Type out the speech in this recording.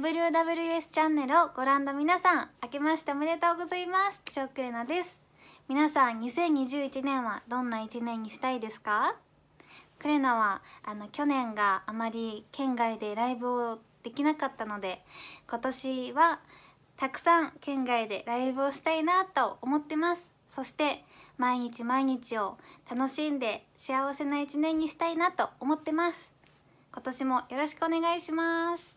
WWS チャンネルをご覧の皆さん明けましておめでとうございますチョークレナです皆さん2021年はどんな1年にしたいですかクレナはあの去年があまり県外でライブをできなかったので今年はたくさん県外でライブをしたいなと思ってますそして毎日毎日を楽しんで幸せな1年にしたいなと思ってます今年もよろしくお願いします